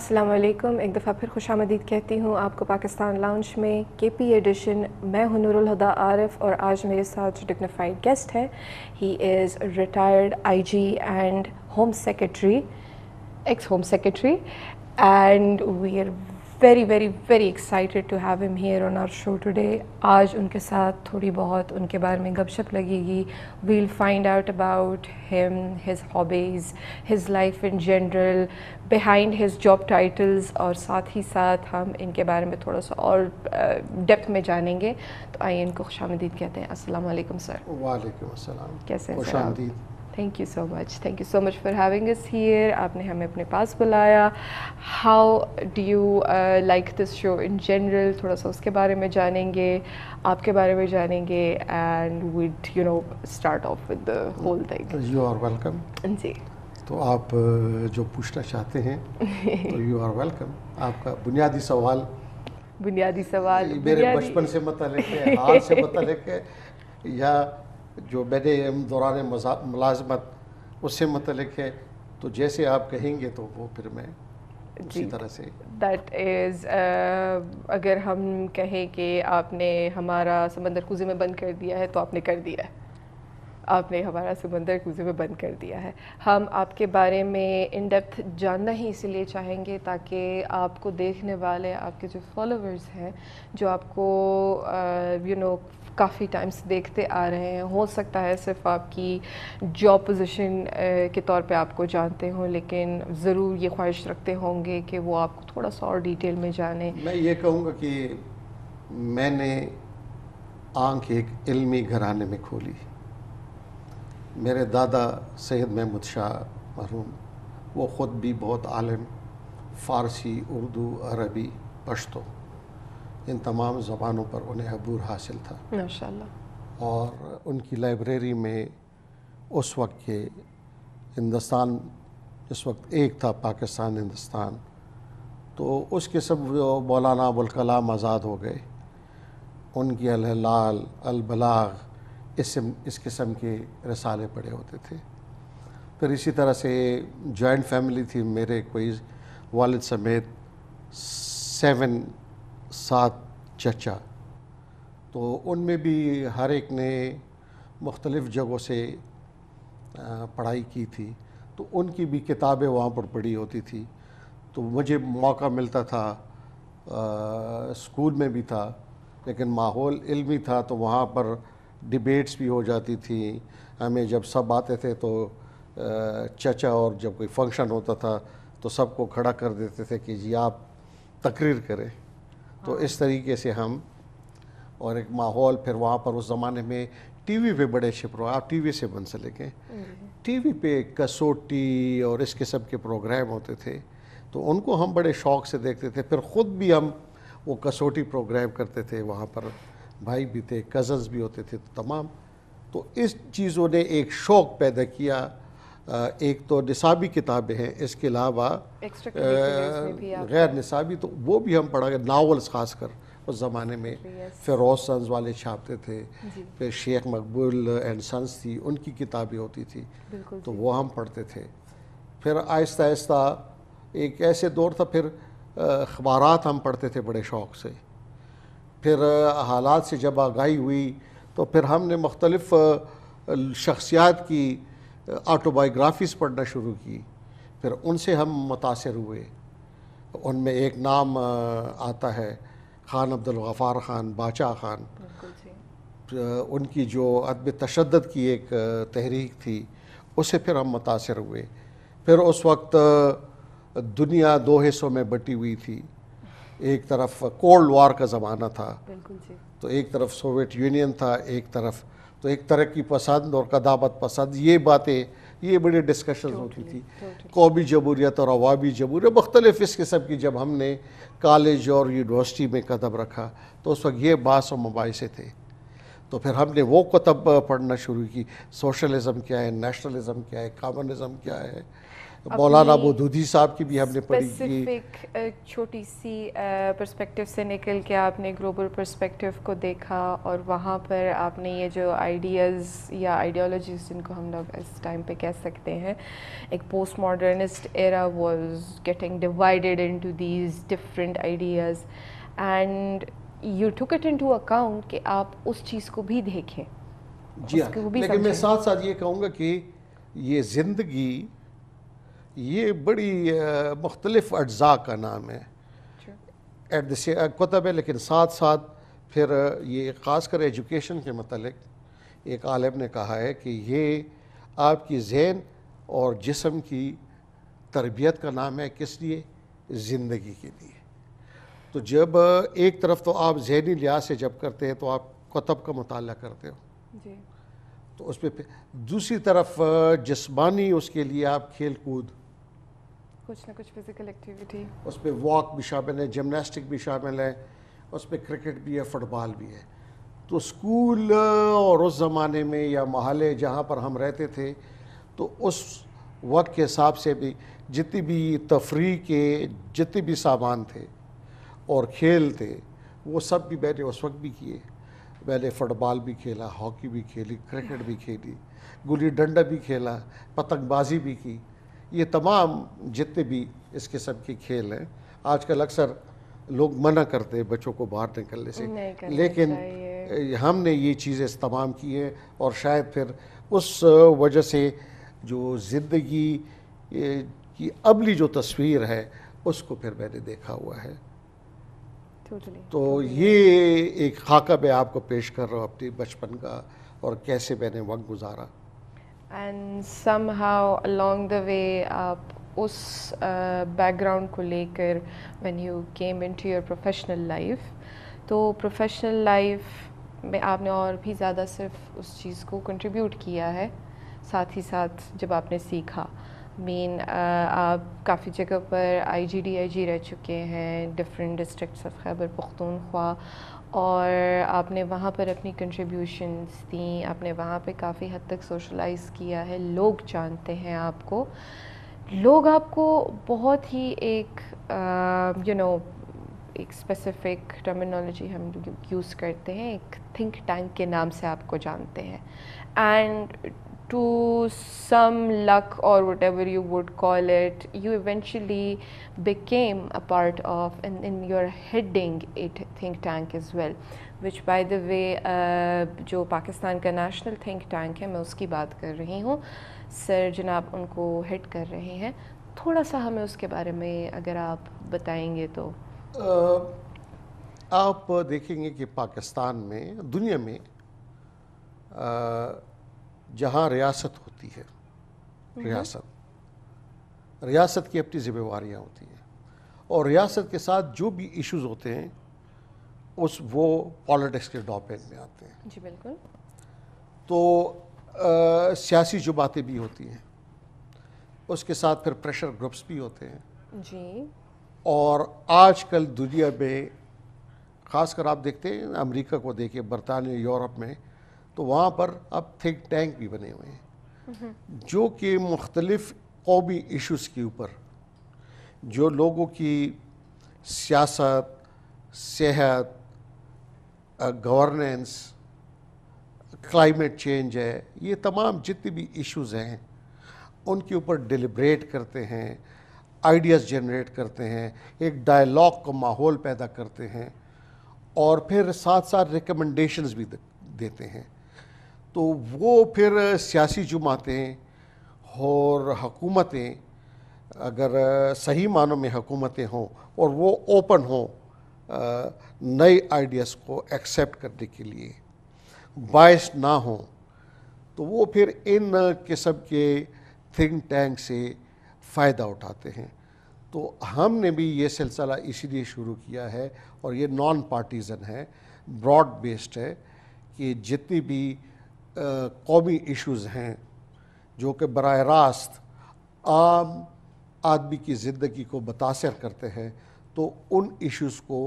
असलम एक दफ़ा फिर खुश आमदीद कहती हूँ आपको पाकिस्तान लाउंज में के पी एडिशन मैं हनूरदा आरफ और आज मेरे साथ जो डिग्निफाइड गेस्ट है he is retired I G and home secretary ex home secretary and we are very very very excited to have him here on our show today आज उनके साथ थोड़ी बहुत उनके बारे में गपशप लगेगी we'll find out about him his hobbies his life in general behind his job titles और साथ ही साथ हम इनके बारे में थोड़ा सा और डेप्थ में जानेंगे तो आइए इनको खुशामदीद कहते हैं असल सर वालेकुम कैसे हैं thank you so much thank you so much for having us here आपने हमें अपने पास बुलाया how do you like this show in general थोड़ा सा उसके बारे में जानेंगे आपके बारे में जानेंगे and with you know start off with the whole thing you are welcome जी तो आप uh, जो पूछना चाहते हैं तो यू आर वेलकम आपका बुनियादी सवाल बुनियादी सवाल मेरे बचपन से मतलब है हाल से मतलब है या जो बेद दौरान मुलाजमत उससे मतलब है तो जैसे आप कहेंगे तो वो फिर मैं जी तरह से दैट इज़ uh, अगर हम कहें कि आपने हमारा समंदर कुजे में बंद कर दिया है तो आपने कर दिया है आपने हमारा समंदर कुजे में बंद कर दिया है हम आपके बारे में इन डेप्थ जानना ही इसलिए चाहेंगे ताकि आपको देखने वाले आपके जो फॉलोवर्स हैं जो आपको you uh, know you know, काफ़ी टाइम्स देखते आ रहे हैं हो सकता है सिर्फ आपकी जॉब पोजीशन के तौर पे आपको जानते हों लेकिन ज़रूर ये ख्वाहिश रखते होंगे कि वो आपको थोड़ा सा और डिटेल में जाने मैं ये कहूँगा कि मैंने आंख एक इल्मी घराने में खोली मेरे दादा सैद महमूद शाह मरहूम वो ख़ुद भी बहुत आलम फ़ारसी उर्दू अरबी पश्तो इन तमाम ज़बानों पर उन्हें अबूर हासिल था और उनकी लाइब्रेरी में उस वक्त के हिंदुस्तान इस वक्त एक था पाकिस्तान हिंदुस्तान तो उसके सब मौलाना अबुलकलाम आज़ाद हो गए उनकी अलहलाल अलबलाग इस इस किस्म के रसाले पड़े होते थे फिर इसी तरह से जॉइंट फैमिली थी मेरे कोई वालिद समेत सेवन सात चचा तो उनमें भी हर एक ने मुख्तलिफ़ जगहों से पढ़ाई की थी तो उनकी भी किताबें वहाँ पर पढ़ी होती थी तो मुझे मौका मिलता था आ, स्कूल में भी था लेकिन माहौल इल्मी था तो वहाँ पर डिबेट्स भी हो जाती थी हमें जब सब आते थे तो चचा और जब कोई फंक्शन होता था तो सबको खड़ा कर देते थे कि जी आप तकरीर करें तो हाँ। इस तरीके से हम और एक माहौल फिर वहाँ पर उस ज़माने में टीवी पे बड़े अच्छे प्रोग्राम आप टीवी से बन से लेके हम्म। टीवी पे कसोटी और इस किस्म के प्रोग्राम होते थे तो उनको हम बड़े शौक से देखते थे फिर ख़ुद भी हम वो कसोटी प्रोग्राम करते थे वहाँ पर भाई भी थे कज़न्स भी होते थे तो तमाम तो इस चीज़ों ने एक शौक़ पैदा किया एक तो निसाबी किताबें हैं इसके अलावा गैर निसाबी तो वो भी हम पढ़ा गए नावल्स ख़ास कर उस ज़माने में फिरोज सन्स वाले छापते थे फिर शेख मकबूल एंड सन्स थी उनकी किताबें होती थी तो वो हम पढ़ते थे फिर आहिस्ता आहिस्ता एक ऐसे दौर था फिर अखबार हम पढ़ते थे बड़े शौक़ से फिर हालात से जब आगाही हुई तो फिर हमने मुख्तलफ़ शख्सियात की ऑटोबायोग्राफीज़ पढ़ना शुरू की फिर उनसे हम मुतासर हुए उनमें एक नाम आता है ख़ान अब्दुल गफ़ार ख़ान बाचा ख़ान उनकी जो अदब तशद की एक तहरीक थी उसे फिर हम मुतासर हुए फिर उस वक्त दुनिया दो हिस्सों में बटी हुई थी एक तरफ कोल्ड वार का ज़माना था तो एक तरफ सोवियत यूनियन था एक तरफ तो एक तरह की पसंद और कदाबत पसंद ये बातें ये बड़ी डिस्कशन होती थी कौमी जमहूरीत और अवामी जमहूरियत मुख्तलिफ इस किस्म की जब हमने कॉलेज और यूनिवर्सिटी में कदम रखा तो उस वक्त ये बास और मुबासे थे तो फिर हमने वो कतब पढ़ना शुरू की सोशलिज़म क्या है नेशनलिज़म क्या है कामनिज़म क्या है मौलाना दूधी साहब की भी हमने पढ़ी छोटी सी पर्सपेक्टिव से निकल के आपने ग्लोबल पर्सपेक्टिव को देखा और वहाँ पर आपने ये जो आइडियाज़ या आइडियोलॉजीज जिनको हम लोग इस टाइम पे कह सकते हैं एक post modernist era was getting divided into these different ideas and you took it into account कि आप उस चीज़ को भी देखें जी हाँ लेकिन मैं साथ साथ ये कहूँगा कि ये ज़िंदगी ये बड़ी मुख्तलफ अज्जा का नाम है एट द कुतब है लेकिन साथ साथ फिर ये ख़ास कर एजुकेशन के मतलब एक आलम ने कहा है कि ये आपकी जहन और जिसम की तरबियत का नाम है किस लिए ज़िंदगी के लिए तो जब एक तरफ तो आप जहनी लिहाज से जब करते हैं तो आप कुतब का मताल करते हो जी तो उस पर दूसरी तरफ जिसमानी उसके लिए आप खेल कूद कुछ ना कुछ फिजिकल एक्टिविटी उस पर वॉक भी शामिल है जिमनास्टिक भी शामिल है उस पर क्रिकेट भी है फुटबॉल भी है तो स्कूल और उस ज़माने में या महल जहाँ पर हम रहते थे तो उस वक्त के हिसाब से भी जितनी भी तफरी के जितने भी सामान थे और खेल थे वो सब भी मैंने उस वक्त भी किए मैंने फुटबॉल भी खेला हॉकी भी खेली क्रिकेट भी खेली गुली डंडा भी खेला पतंगबाजी भी की ये तमाम जितने भी इस किस्म के खेल हैं आजकल अक्सर लोग मना करते हैं बच्चों को बाहर निकलने से लेकिन हमने ये चीज़ें इस्तेमाल की हैं और शायद फिर उस वजह से जो ज़िंदगी की अबली जो तस्वीर है उसको फिर मैंने देखा हुआ है तो ये एक खाका मैं आपको पेश कर रहा हूँ अपने बचपन का और कैसे मैंने वक्त गुजारा and somehow along the way आप उस बैकग्राउंड uh, को लेकर when you came into your professional life तो प्रोफेशनल लाइफ में आपने और भी ज़्यादा सिर्फ उस चीज़ को कंट्रीब्यूट किया है साथ ही साथ जब आपने सीखा मेन uh, आप काफ़ी जगह पर आई जी डी आई जी रह चुके हैं different districts of Khyber Pakhtunkhwa और आपने वहाँ पर अपनी कंट्रीब्यूशंस दी आपने वहाँ पे काफ़ी हद तक सोशलाइज़ किया है लोग जानते हैं आपको लोग आपको बहुत ही एक you uh, know you know, एक स्पेसिफिक टर्मिनोलॉजी हम यूज़ करते हैं एक थिंक टैंक के नाम से आपको जानते हैं and to some luck or whatever you would call it, you eventually became a part of and, in your heading it think tank as well. which by the way uh, jo pakistan ka national think tank hai main uski baat kar rahi hu sir janab unko head kar rahe hain thoda sa hame uske bare mein agar aap batayenge to uh, aap dekhenge ki pakistan mein duniya mein uh, जहाँ रियासत होती है हम्म। रियासत रियासत की अपनी जिम्मेवारियाँ होती हैं और रियासत के साथ जो भी इश्यूज होते हैं उस वो पॉलिटिक्स के डॉपेन में आते हैं जी बिल्कुल तो सियासी जो बातें भी होती हैं उसके साथ फिर प्रेशर ग्रुप्स भी होते हैं जी और आजकल दुनिया में खासकर आप देखते हैं अमेरिका को देखिए बरतानिया यूरोप में तो वहाँ पर अब थिंक टैंक भी बने हुए हैं जो कि मुख्तलफ़ कौमी इशूज़ के ऊपर जो लोगों की सियासत सेहत गवर्नेंस क्लाइमेट चेंज है ये तमाम जितने भी इश्यूज़ हैं उनके ऊपर डिलिब्रेट करते हैं आइडियाज़ जनरेट करते हैं एक डायलॉग का माहौल पैदा करते हैं और फिर साथ साथ रिकमेंडेशंस भी देते हैं तो वो फिर सियासी जमातें और हकूमतें अगर सही मानों में हकूमतें हों और वो ओपन हों नए आइडियाज़ को एक्सेप्ट करने के लिए बायस ना हो तो वो फिर इन किस्म के थिंक टैंक से फ़ायदा उठाते हैं तो हमने भी ये सिलसिला इसीलिए शुरू किया है और ये नॉन पार्टीज़न है ब्रॉड बेस्ड है कि जितनी भी कौमी इश्यूज़ हैं जो कि बर रास्त आम आदमी की ज़िंदगी को मुतासर करते हैं तो उन इश्यूज़ को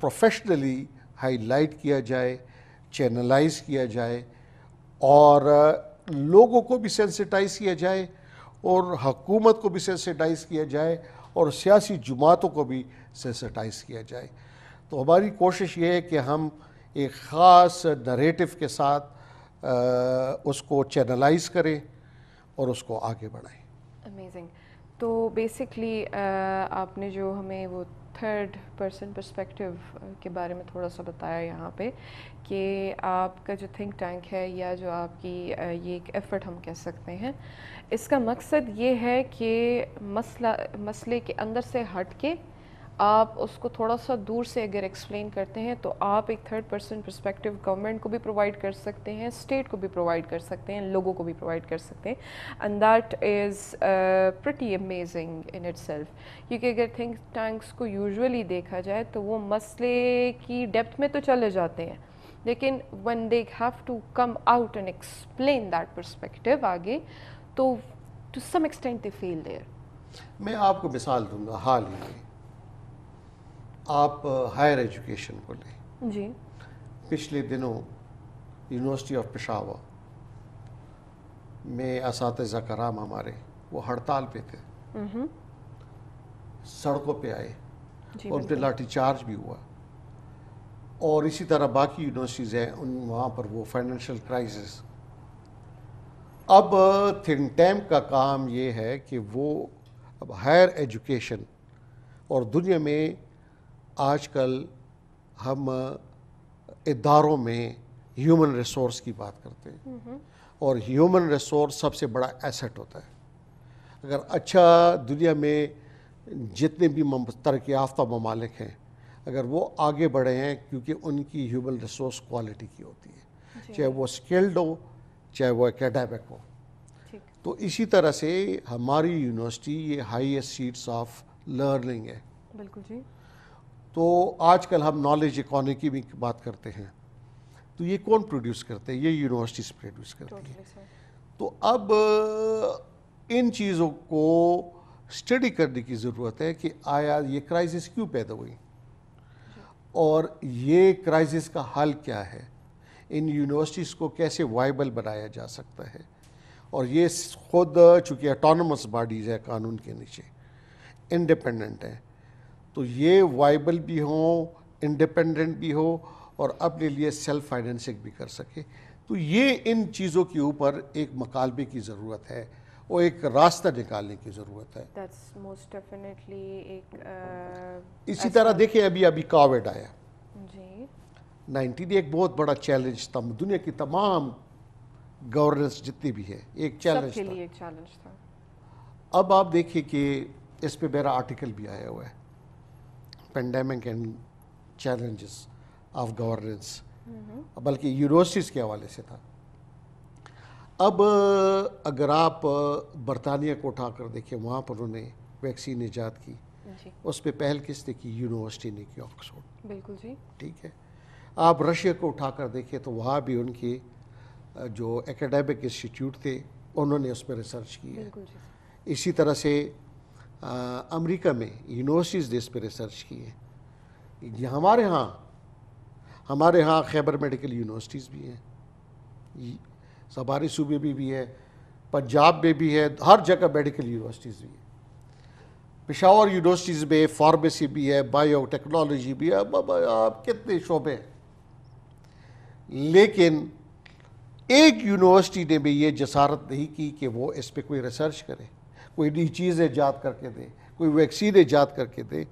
प्रोफेशनली हाईलाइट किया जाए चैनलाइज किया जाए और लोगों को भी सेंसिटाइज किया जाए और हकूमत को भी सेंसिटाइज किया जाए और सियासी जमातों को भी सेंसिटाइज किया जाए तो हमारी कोशिश ये है कि हम एक ख़ास नरेटिव के साथ उसको चैनलाइज करें और उसको आगे बढ़ाएं अमेजिंग तो बेसिकली आपने जो हमें वो थर्ड पर्सन पर्सपेक्टिव के बारे में थोड़ा सा बताया यहाँ पे कि आपका जो थिंक टैंक है या जो आपकी ये एक एफ़र्ट हम कह सकते हैं इसका मकसद ये है कि मसला मसले के अंदर से हट के आप उसको थोड़ा सा दूर से अगर एक्सप्लेन करते हैं तो आप एक थर्ड पर्सन परस्पेक्टिव गवर्नमेंट को भी प्रोवाइड कर सकते हैं स्टेट को भी प्रोवाइड कर सकते हैं लोगों को भी प्रोवाइड कर सकते हैं and that is pretty amazing in it क्योंकि अगर थिंक टैंक्स को यूजुअली देखा जाए तो वो मसले की डेप्थ में तो चले जाते हैं लेकिन when they have to come out and explain that perspective आगे तो to some extent they fail there मैं आपको मिसाल दूंगा हाल ही में आप हायर एजुकेशन को लें जी पिछले दिनों यूनिवर्सिटी ऑफ पेशावर में इस कराम हमारे वो हड़ताल पे थे हम्म। सड़कों पे आए और उन पर लाठीचार्ज भी हुआ और इसी तरह बाकी यूनिवर्सिटीज़ हैं उन वहाँ पर वो फाइनेंशियल क्राइसिस अब थिंक टैम का काम ये है कि वो अब हायर एजुकेशन और दुनिया में आजकल हम इदारों में ह्यूमन रिसोर्स की बात करते हैं और ह्यूमन रिसोर्स सबसे बड़ा एसेट होता है अगर अच्छा दुनिया में जितने भी तरक् याफ्ता ममालिक हैं अगर वो आगे बढ़े हैं क्योंकि उनकी ह्यूमन रिसोर्स क्वालिटी की होती है चाहे वो स्किल्ड हो चाहे वो एकेडमिक हो तो इसी तरह से हमारी यूनिवर्सिटी ये हाईएस्ट सीट्स ऑफ लर्निंग है बिल्कुल जी तो आजकल हम नॉलेज इकोनॉमी की भी बात करते हैं तो ये कौन प्रोड्यूस करते हैं ये यूनिवर्सिटीज़ प्रोड्यूस करती हैं तो अब इन चीज़ों को स्टडी करने की ज़रूरत है कि आया ये क्राइसिस क्यों पैदा हुई और ये क्राइसिस का हल क्या है इन यूनिवर्सिटीज़ को कैसे वाइबल बनाया जा सकता है और ये खुद चूँकि ऑटोनमस बॉडीज़ है कानून के नीचे इंडिपेंडेंट हैं तो ये वाइबल भी हो इंडिपेंडेंट भी हो और अपने लिए सेल्फ फाइनेंसिंग भी कर सके तो ये इन चीज़ों के ऊपर एक मकालबे की ज़रूरत है और एक रास्ता निकालने की ज़रूरत है एक, uh, इसी तरह देखें अभी अभी कोविड आया नाइनटीन एक बहुत बड़ा चैलेंज था दुनिया की तमाम गवर्नेंस जितनी भी है एक चैलेंज था।, था अब आप देखिए कि इस पर मेरा आर्टिकल भी आया हुआ है pandemic and challenges of governance बल्कि यूनिवर्सिटीज़ के हवाले से था अब अगर आप बरतानिया को उठा कर देखें वहाँ पर उन्होंने वैक्सीन ईजाद की उस पर पहल किसने की यूनिवर्सिटी ने की ऑक्सफोर्ड बिल्कुल जी ठीक है आप रशिया को उठा कर देखें तो वहाँ भी उनके जो एकेडमिक इंस्टीट्यूट थे उन्होंने उस पर रिसर्च की है इसी तरह से अमेरिका में यूनिवर्सिटीज़ इस पर रिसर्च की है हमारे यहाँ हमारे यहाँ खैबर मेडिकल यूनिवर्सिटीज़ भी हैं सबारी सूबे में भी, भी है पंजाब में भी है हर जगह मेडिकल यूनिवर्सिटीज़ भी हैं पिशावर यूनिवर्सिटीज़ में फार्मेसी भी है बायो टेक्नोलॉजी भी है आप कितने शोबे हैं लेकिन एक यूनिवर्सिटी ने भी ये जसारत नहीं की कि वो इस पर कोई रिसर्च करे कोई नई चीज़ ईजाद करके दे कोई वैक्सीन ईजाद करके दे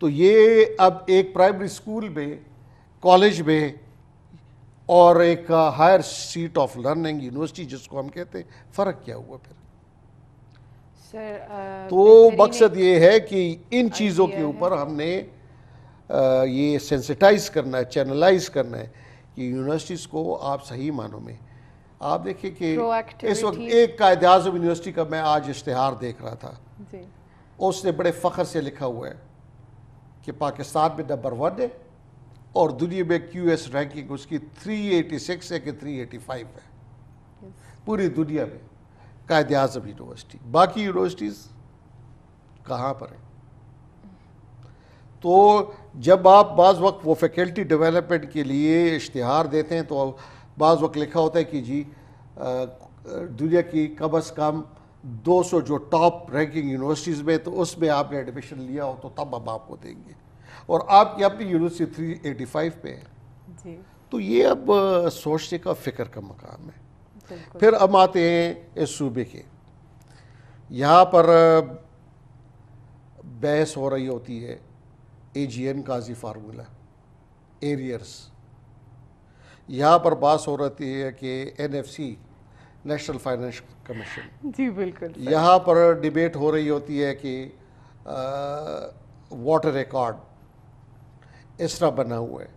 तो ये अब एक प्राइमरी स्कूल में कॉलेज में और एक higher seat of learning university जिसको हम कहते हैं फ़र्क क्या हुआ फिर सर आ, uh, तो मकसद ये है कि इन चीज़ों के ऊपर हमने आ, ये सेंसिटाइज करना है चैनलाइज करना है कि यूनिवर्सिटीज़ को आप सही मानों में आप देखिए कि इस वक्त एक कायद अजम यूनिवर्सिटी का मैं आज इश्तहार देख रहा था जी। उसने बड़े फ़ख्र से लिखा हुआ है कि पाकिस्तान में नंबर वन है और दुनिया में क्यू एस रैंकिंग उसकी 386 है कि 385 है पूरी दुनिया में कायद अजम यूनिवर्सिटी बाकी यूनिवर्सिटीज़ कहाँ पर है तो जब आप बाज़ वक्त वो फैकल्टी डेवलपमेंट के लिए इश्तहार देते हैं तो बाज़ वक्त लिखा होता है कि जी दुनिया की कम अज़ कम 200 जो टॉप रैंकिंग यूनिवर्सिटीज़ में तो उसमें आपने एडमिशन लिया हो तो तब हम आपको देंगे और आपकी अपनी यूनिवर्सिटी 385 पे है तो ये अब सोचने का फिक्र का मकाम है फिर हम आते हैं इस सूबे के यहाँ पर बहस हो रही होती है A G N Qazi formula arrears यहाँ पर बात हो रही है कि एनएफसी नेशनल फाइनेंस कमीशन जी बिल्कुल यहाँ पर डिबेट हो रही होती है कि वाटर रिकॉर्ड इस तरह बना हुआ है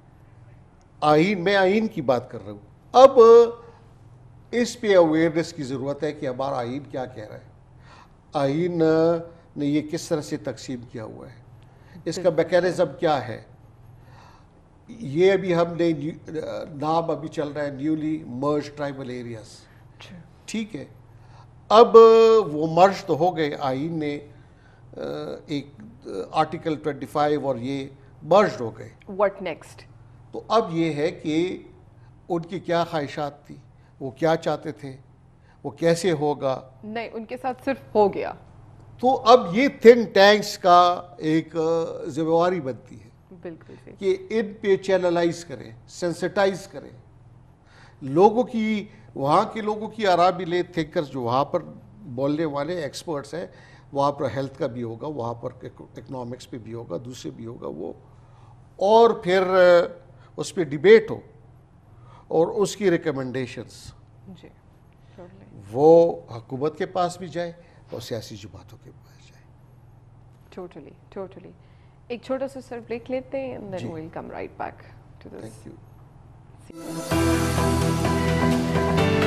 आइन मैं आइन की बात कर रहा हूँ अब इस पे अवेयरनेस की ज़रूरत है कि हमारा आइन क्या कह रहा है आइन ने ये किस तरह से तकसीम किया हुआ है इसका मैकेनिज़म क्या है ये अभी हमने नाम अभी चल रहा है न्यूली मर्ज ट्राइबल एरियाज ठीक है अब वो मर्ज तो हो गए आइन ने एक आर्टिकल 25 और ये मर्ज हो गए व्हाट नेक्स्ट तो अब ये है कि उनकी क्या ख्वाहिशात थी वो क्या चाहते थे वो कैसे होगा नहीं उनके साथ सिर्फ हो गया तो अब ये थिंक टैंक्स का एक जिम्मेवारी बनती है कि इन पे चैनलाइज करें सेंसिटाइज करें लोगों की वहाँ के लोगों की आरा भी ले थिंकर्स जो वहाँ पर बोलने वाले एक्सपर्ट्स हैं वहाँ पर हेल्थ का भी होगा वहाँ पर इकोनॉमिक्स पे भी होगा दूसरे भी होगा वो और फिर उस पर डिबेट हो और उसकी रिकमेंडेशंस वो हकूमत के पास भी जाए और सियासी जमातों के पास जाए टोटली totally, टोटली totally. एक छोटा सा सर ब्रेक लेते हैं and then we'll come right back to this thank you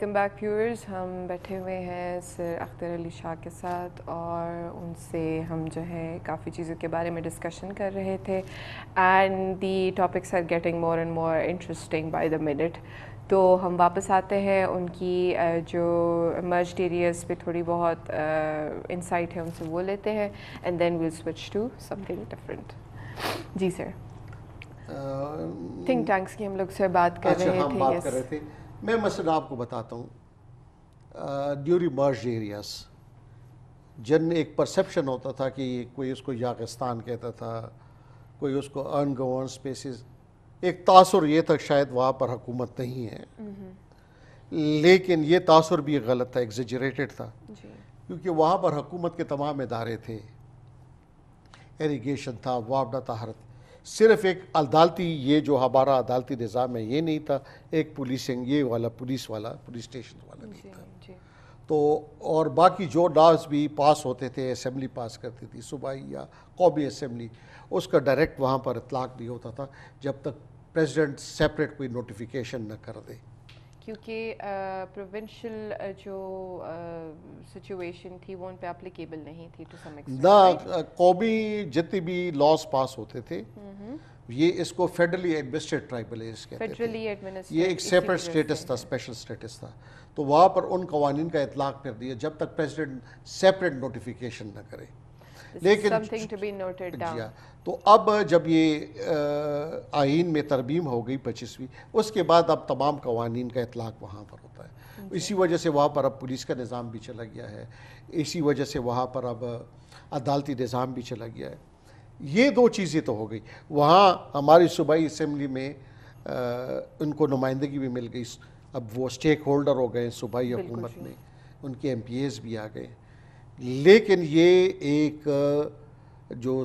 welcome back viewers हम बैठे हुए हैं सर अख्तर अली शाह के साथ और उनसे हम जो है काफ़ी चीज़ों के बारे में डिस्कशन कर रहे थे and the topics are getting more and more interesting by the minute तो हम वापस आते हैं उनकी जो मर्ज एरियाज़ पे थोड़ी बहुत इंसाइट है उनसे वो लेते हैं and then will switch to something different जी सर थिंक टैंक्स की हम लोग से बात कर अच्छा, रहे थे, बात yes. कर रहे थे मैं मसला आपको बताता हूँ ड्यूरिंग मर्ज एरियास जन एक परसेप्शन होता था कि कोई उसको याकिस्तान कहता था कोई उसको अनगवर्न स्पेसिस एक तासर ये था शायद वहाँ पर हुकूमत नहीं है लेकिन ये तासर भी गलत था एग्जजरेटेड था क्योंकि वहाँ पर हुकूमत के तमाम इदारे थे इरीगेशन था वापडा तहारत सिर्फ एक अदालती ये जो हमारा अदालती निज़ाम है ये नहीं था एक पुलिसिंग ये वाला पुलिस वाला पुलिस स्टेशन वाला नहीं था तो और बाकी जो लॉज भी पास होते थे असम्बली पास करती थी सुबह या कौमी असम्बली उसका डायरेक्ट वहाँ पर इतलाक नहीं होता था जब तक प्रेसिडेंट सेपरेट कोई नोटिफिकेशन न कर दे क्योंकि प्रोविंशियल जो सिचुएशन थी वो उन पे एप्लीकेबल नहीं थी टू सम ना कौमी जितने भी लॉस पास होते थे ये इसको फेडरली एडमिनिस्ट्रेट ट्राइबल ये एक सेपरेट स्टेटस था स्पेशल स्टेटस था तो वहाँ पर उन कवानीन का इतलाक कर दिया जब तक प्रेसिडेंट सेपरेट नोटिफिकेशन ना करे लेकिन तो अब जब ये आइन में तरमीम हो गई पच्चीसवीं उसके बाद अब तमाम कवानीन का इतलाक वहाँ पर होता है इसी वजह से वहाँ पर अब पुलिस का निज़ाम भी चला गया है इसी वजह से वहाँ पर अब अदालती निज़ाम भी चला गया है ये दो चीज़ें तो हो गई वहाँ हमारी सूबाई इसम्बली में आ, उनको नुमाइंदगी भी मिल गई अब वो स्टेक होल्डर हो गए सूबाई हुकूमत में उनके एम भी आ गए लेकिन ये एक जो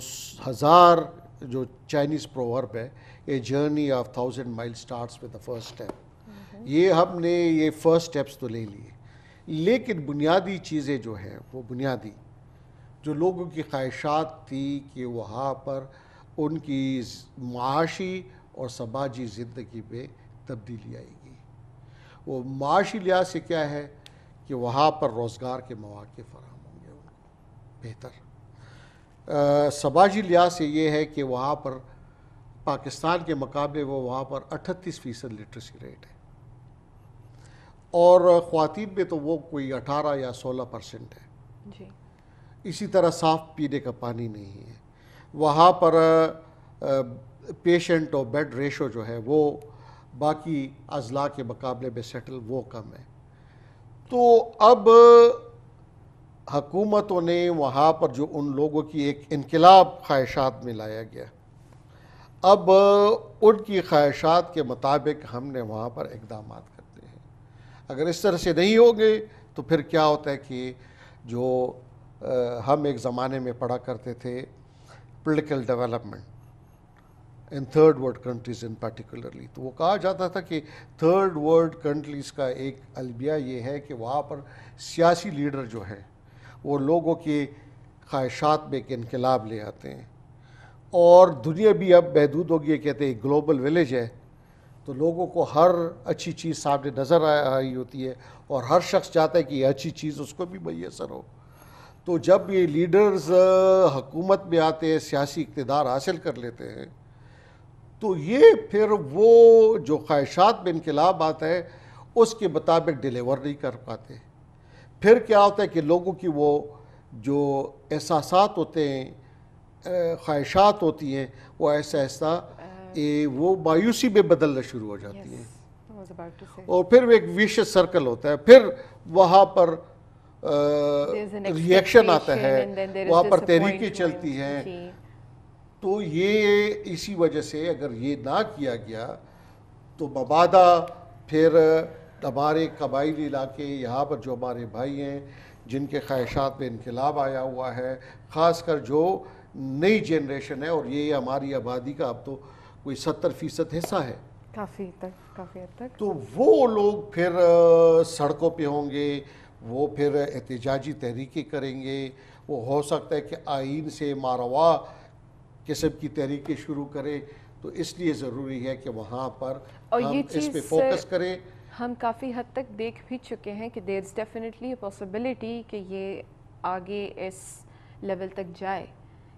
हज़ार जो चाइनीज़ प्रोवर्ब है a journey of thousand mile start with the first step ये हमने ये फर्स्ट स्टेप्स तो ले लिए लेकिन बुनियादी चीज़ें जो हैं वो बुनियादी जो लोगों की ख्वाहिशात थी कि वहाँ पर उनकी माशी और समाजी ज़िंदगी में तब्दीली आएगी वो माशी लिहाज से क्या है कि वहाँ पर रोज़गार के मौाक़े फ़राहम होंगे उनको बेहतर समाजी लिहाज से ये है कि वहाँ पर पाकिस्तान के मुकाबले वो वहाँ पर अठतीस फ़ीसद लिटरेसी रेट है और ख़वान में तो वो कोई अठारह या सोलह परसेंट है जी। इसी तरह साफ़ पीने का पानी नहीं है वहाँ पर पेशेंट और बेड रेशो जो है वो बाकी अजला के मुकाबले में सेटल वो कम है तो अब हकूमतों ने वहाँ पर जो उन लोगों की एक इनकलाब ख्वाहिशात में लाया गया अब उनकी ख्वाहिशात के मुताबिक हमने वहाँ पर इकदाम करते हैं अगर इस तरह से नहीं होंगे तो फिर क्या होता है कि जो आ, हम एक ज़माने में पढ़ा करते थे political development in third world countries in particularly तो वो कहा जाता था कि थर्ड वर्ल्ड कंट्रीज़ का एक अलबिया ये है कि वहाँ पर सियासी लीडर जो है वो लोगों की ख्वाहिशात में एक इनकलाब ले आते हैं और दुनिया भी अब महदूद होगी है कहते हैं ग्लोबल विलेज है तो लोगों को हर अच्छी चीज़ सामने नज़र आ रही होती है और हर शख्स चाहता है कि ये अच्छी चीज़ उसको भी मैसर हो तो जब ये लीडर्स हकूमत में आते हैं सियासी इकतदार हासिल कर लेते हैं तो ये फिर वो जो ख्वाहिशात में इनकलाब आता है उसके मुताबिक डिलीवर नहीं कर पाते फिर क्या होता है कि लोगों की वो जो एहसास होते हैं ख्वाहिशात होती हैं वो ऐसा ऐसा ए, uh, वो मायूसी में बदलना शुरू हो जाती yes, हैं और फिर एक विश सर्कल होता है फिर वहाँ पर रिएक्शन आता है वहाँ पर तहरीकें चलती हैं तो ये इसी वजह से अगर ये ना किया गया तो मबादा फिर हमारे कबाइली इलाके यहाँ पर जो हमारे भाई हैं जिनके ख्वाहिशात में इनकलाब आया हुआ है ख़ास कर जो नई जनरेशन है और ये हमारी आबादी का अब तो कोई सत्तर फ़ीसद हिस्सा है काफ़ी तक काफ़ी हद तक तो वो लोग फिर सड़कों पे होंगे वो फिर एहतजाजी तहरीकें करेंगे वो हो सकता है कि आइन से मारवा किस्म की तहरीकें शुरू करें तो इसलिए ज़रूरी है कि वहाँ पर हम इस पर फोकस करें हम काफ़ी हद तक देख भी चुके हैं कि there is definitely a possibility कि ये आगे इस लेवल तक जाए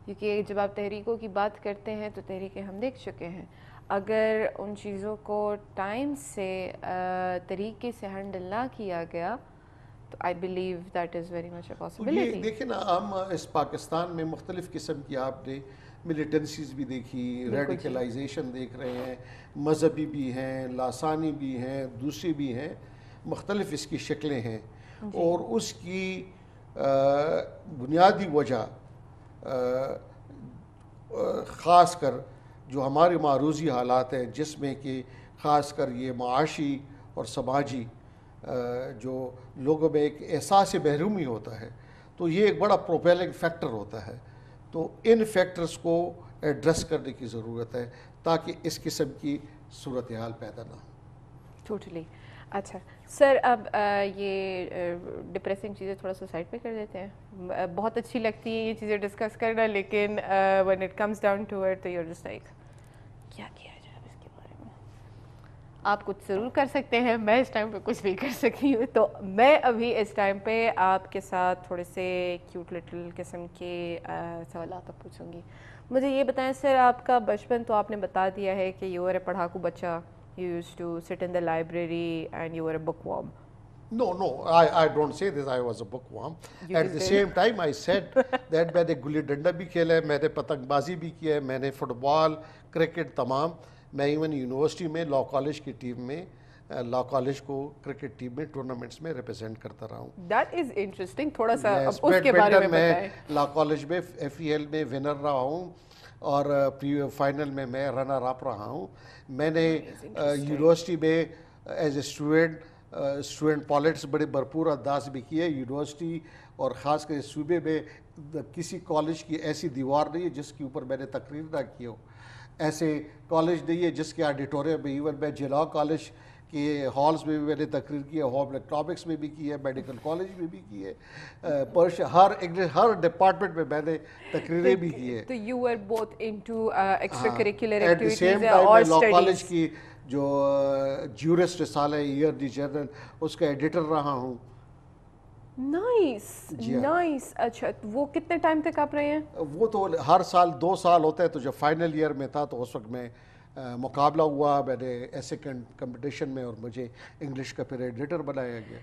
क्योंकि जब आप तहरीकों की बात करते हैं तो तहरीकें हम देख चुके हैं अगर उन चीज़ों को टाइम से तरीके से हैंडल ना किया गया तो I believe that is very much a possibility देखिए ना हम इस पाकिस्तान में मुख्तलिफ़ किस्म की आपने मिलिटेंसीज भी देखी रेडिकलाइजेशन देख रहे हैं मजहबी भी हैं लासानी भी हैं दूसरी भी हैं मुख्तलिफ इसकी शक्लें हैं और उसकी बुनियादी वजह ख़ास कर जो हमारे मारूजी हालात हैं जिसमें कि ख़ास कर ये माशी और समाजी जो लोगों में एक एहसास महरूमी होता है तो ये एक बड़ा प्रोपेलिंग फैक्टर होता है तो इन फैक्टर्स को एड्रेस करने की ज़रूरत है ताकि इस किस्म की सूरत हाल पैदा ना हो टोटली अच्छा सर अब आ, ये डिप्रेसिंग चीज़ें थोड़ा सा साइड पे कर देते हैं बहुत अच्छी लगती है ये चीज़ें डिस्कस करना लेकिन when it comes down to it तो यू जस्ट लाइक क्या किया आप कुछ ज़रूर कर सकते हैं मैं इस टाइम पे कुछ भी कर सकी हूँ तो मैं अभी इस टाइम पे आपके साथ थोड़े से क्यूट लिटिल किस्म के सवाल आप पूछूंगी मुझे ये बताएं सर आपका बचपन तो आपने बता दिया है कि यू आर ए पढ़ाकू बच्चा you used to sit in the library and you were bookworm No, no, I, I don't say this. I was a bookworm. You At the same time, I said that मैंने गुल्ली डंडा भी खेला है मैंने पतंगबाजी भी की है मैंने फुटबॉल क्रिकेट तमाम मैं इवन यूनिवर्सिटी में लॉ कॉलेज की टीम में लॉ uh, कॉलेज को क्रिकेट टीम में टूर्नामेंट्स में रिप्रेजेंट करता रहा हूँ दैट इज इंटरेस्टिंग थोड़ा सा yes, उसके बारे में मैं लॉ कॉलेज में एफ में विनर e रहा हूँ और फाइनल uh, uh, में मैं रनर अप रहा हूँ मैंने यूनिवर्सिटी में as a student student politics बड़े भरपूर अंदाज भी किए यूनिवर्सिटी और ख़ास कर सूबे में किसी कॉलेज की ऐसी दीवार नहीं है जिसके ऊपर मैंने तकरीर ना की हो ऐसे कॉलेज नहीं है जिसके ऑडिटोरियम में इवन मैं जिला कॉलेज के हॉल्स में भी मैंने तकरीर की है होम इलेक्ट्रॉनिक्स में भी की है मेडिकल कॉलेज में भी की है पर्श हर हर डिपार्टमेंट में मैंने तकरीरें भी की है तो you are both into extra curricular activities law college की जो जूरिस्ट रिसाला ईयर दी जर्नल उसका एडिटर रहा हूँ अच्छा तो वो कितने टाइम तक आप रहे हैं वो तो हर साल दो साल होता है तो जब फाइनल ईयर में था तो उस वक्त मैं मुकाबला हुआ मैंने कंपटीशन में और मुझे इंग्लिश का फिर एडिटर बनाया गया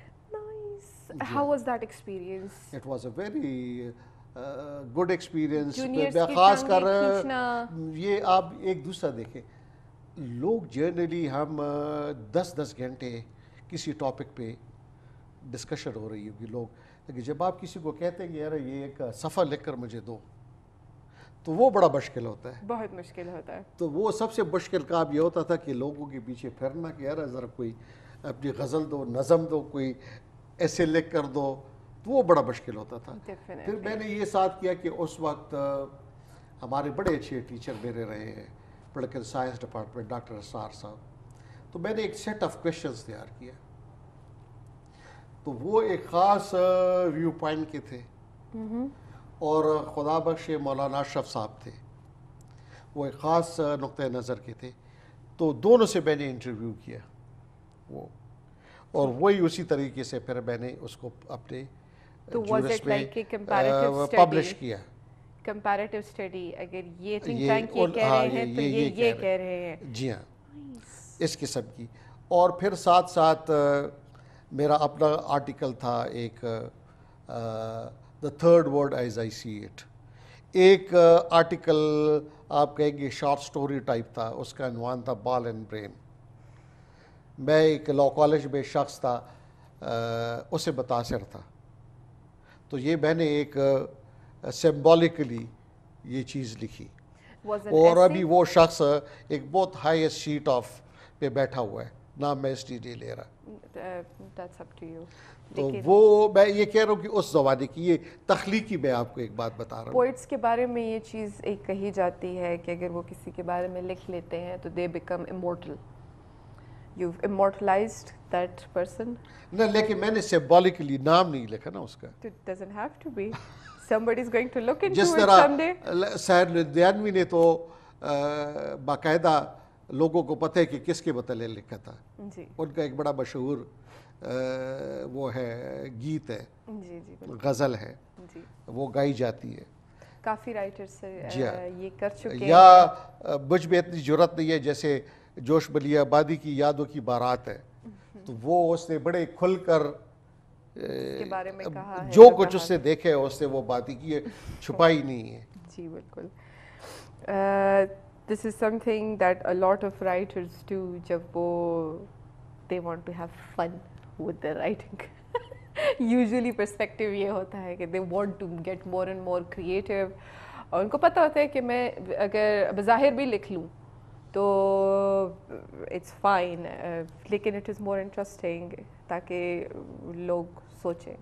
इट वाज अ खास कर ये आप एक दूसरा देखें लोग जनरली हम दस दस घंटे किसी टॉपिक पे डिस्कशन हो रही होगी लोग कि जब आप किसी को कहते हैं कि यार ये एक सफ़ा लिख कर मुझे दो तो वो बड़ा मुश्किल होता है बहुत मुश्किल होता है तो वो सबसे मुश्किल काम ये होता था कि लोगों के पीछे फिरना कि यार ज़रा कोई अपनी गज़ल दो नज़म दो कोई ऐसे लिख कर दो तो वो बड़ा मुश्किल होता था Definitely. फिर मैंने ये साथ किया कि उस वक्त हमारे बड़े अच्छे टीचर मेरे रहे हैं पढ़कर साइंस डिपार्टमेंट डॉक्टर असार साहब तो मैंने एक सेट ऑफ क्वेश्चंस तैयार किया तो वो एक ख़ास व्यू पॉइंट के थे और खुदा बख्श मौलाना अशरफ साहब थे वो एक ख़ास नुक़ नज़र के थे तो दोनों से मैंने इंटरव्यू किया वो और वही उसी तरीके से फिर मैंने उसको अपने तो like पब्लिश किया कंपैरेटिव स्टडी अगर ये थिंक टैंक ये कह हाँ, रहे हैं तो ये ये, ये कह रहे हैं जी हाँ इस किस्म की और फिर साथ साथ मेरा अपना आर्टिकल था एक the third world as I see it एक आर्टिकल आप कहेंगे शॉर्ट स्टोरी टाइप था उसका अनवान था बाल एंड ब्रेन मैं एक लॉ कॉलेज में शख्स था उसे बतासर था तो ये मैंने एक सिम्बॉलिकली ये चीज़ लिखी और अभी वो शख्स एक बहुत हाईएस्ट सीट ऑफ पे बैठा हुआ है नाम मैं इसलिए नहीं ले रहा that's up to you. तो वो मैं ये कह रहा हूँ कि उस ज़माने की ये तख्लीकी मैं आपको एक बात बता रहा हूँ पोइट्स के बारे में ये चीज़ एक कही जाती है कि अगर वो किसी के बारे में लिख लेते हैं तो they become immortal you've immortalized that person no लेकिन मैंने symbolically नाम नहीं लिखा ना उसका it doesn't have to be going to look into it someday जिस तरह सैर लुधियानवी ने तो बाकायदा लोगों को पता है कि किसके बतले लिखा था जी। उनका एक बड़ा मशहूर वो है गीत है जी, जी, गज़ल है जी। वो गाई जाती है काफ़ी राइटर्स से ये कर चुके हैं या मुझ में इतनी जरूरत नहीं है जैसे जोश बली आबादी की यादों की बारात है हम्म। तो वो उसने बड़े खुल कर बारे में कहा जो तो कुछ उसने देखे उसने वो बात की है छुपाई नहीं है जी बिल्कुल this is something that a lot of writers to जब वो they want to have fun with the writing usually perspective ये होता है कि they want to get more and more creative और उनको पता होता है कि मैं अगर बज़ाहिर भी लिख लूँ तो इट्स फाइन uh, लेकिन इट इज़ मोर इंटरेस्टिंग ताकि लोग सोचें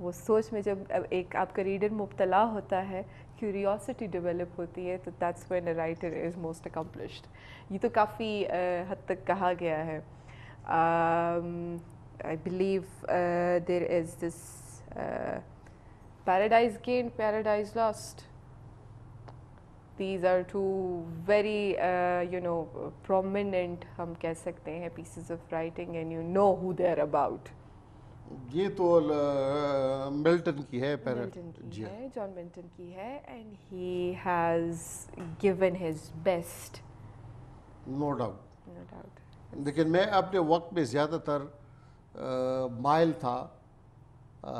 वो सोच में जब एक आपका रीडर मुबतला होता है क्यूरियोसिटी डेवलप होती है तो that's when a writer is most accomplished ये तो काफ़ी uh, हद तक कहा गया है I believe there is this paradise gain paradise lost these are two very you know prominent हम कह सकते हैं pieces of writing and you know who they are about ये तो मिल्टन की है पर जी हाँ। है जॉन मिल्टन की है and he has given his best no doubt no doubt लेकिन मैं अपने वक्त में ज़्यादातर माइल था आ,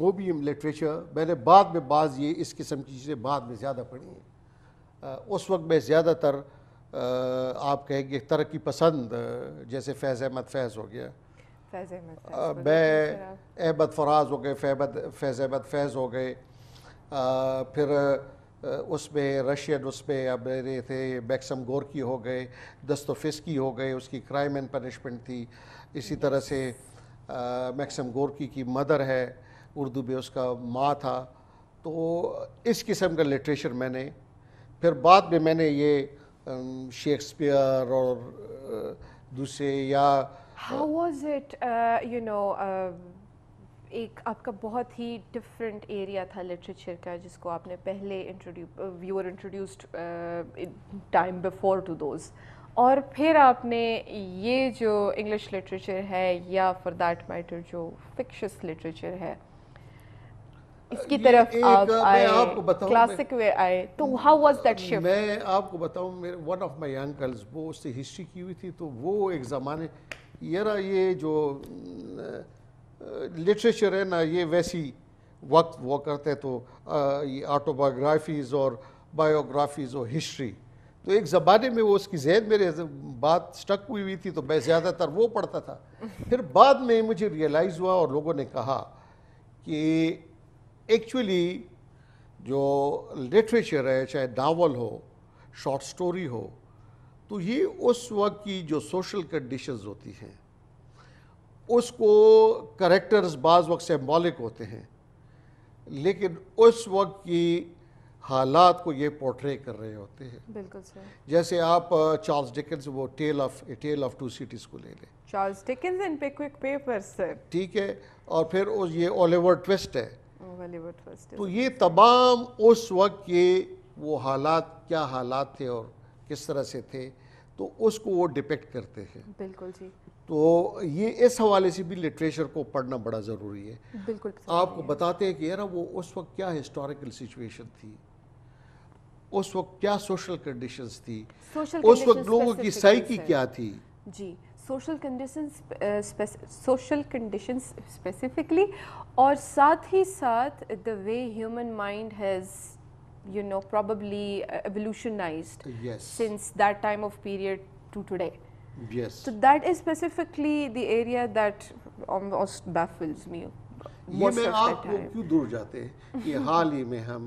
वो भी लिटरेचर मैंने बाद में बाज ये इस किस्म की चीज़ें बाद में ज़्यादा पढ़ी हैं उस वक्त मैं ज़्यादातर आप कहेंगे तरक्की पसंद जैसे फैज़ अहमद फैज़ हो गया बै अहमद फराज हो गए फैबद फैज़ अहमद फैज़ हो गए फिर उसमें रशियन उसमें अब मेरे थे मैक्सम गोरकी हो गए दस्तोफिस्की हो गए उसकी क्राइम एंड पनिशमेंट थी इसी तरह से मैक्सम गोरकी की मदर है उर्दू में उसका माँ था तो इस किस्म का लिटरेचर मैंने फिर बाद में मैंने ये शेक्सपियर और दूसरे या how was it you know एक आपका बहुत ही डिफरेंट एरिया था लिटरेचर का जिसको आपने पहले introduce you are introduced time before to those. और फिर आपने ये जो इंग्लिश लिटरेचर है या फॉर that मैटर जो फिक्शस लिटरेचर है इसकी तरफ आप आए आपको बताऊं क्लासिक वे आए तो हाउ वाज दैट शिफ्ट मैं आपको बताऊं मेरे वन ऑफ माय अंकल्स वो उससे हिस्ट्री की हुई थी तो वो एक ज़माने ये ना ये जो लिटरेचर है ना ये वैसी वक्त वो करते तो आ, ये ऑटोबायोग्राफीज़ और बायोग्राफीज़ और हिस्ट्री तो एक ज़माने में वो उसकी जहन मेरे बात स्टक हुई हुई थी तो मैं ज़्यादातर वो पढ़ता था फिर बाद में मुझे रियलाइज़ हुआ और लोगों ने कहा कि एक्चुअली जो लिटरेचर है चाहे नावल हो शॉर्ट स्टोरी हो तो ये उस वक्त की जो सोशल कंडीशंस होती हैं उसको करेक्टर्स बाज़ वक्त एम्बॉलिक होते हैं लेकिन उस वक्त की हालात को ये पोर्ट्रे कर रहे होते हैं बिल्कुल सर जैसे आप चार्ल्स डिकेंस वो tale of tale of two cities को ले लें चार्ल्स डिकेंस इन पे क्विक पेपर सर ठीक है और फिर उस ये ओलिवर ट्विस्ट है ओलिवर oh, ट्विस्ट तो ये तमाम उस वक्त के वो हालात क्या हालात थे और किस तरह से थे तो उसको वो डिपेक्ट करते थे बिल्कुल जी तो ये इस हवाले से भी लिटरेचर को पढ़ना बड़ा ज़रूरी है बिल्कुल आपको है। बताते हैं कि यार वो उस वक्त क्या हिस्टोरिकल सिचुएशन थी उस वक्त क्या सोशल कंडीशंस थी सोशल उस वक्त लोगों की साइकी क्या थी जी social conditions social conditions specifically और साथ ही साथ the way human mind has you know, probably uh, evolutionized yes. since that time of period to today. Yes. So that is specifically the area that almost baffles me. ये मैं आप लोग क्यों दूर जाते हैं ये हाल ही में हम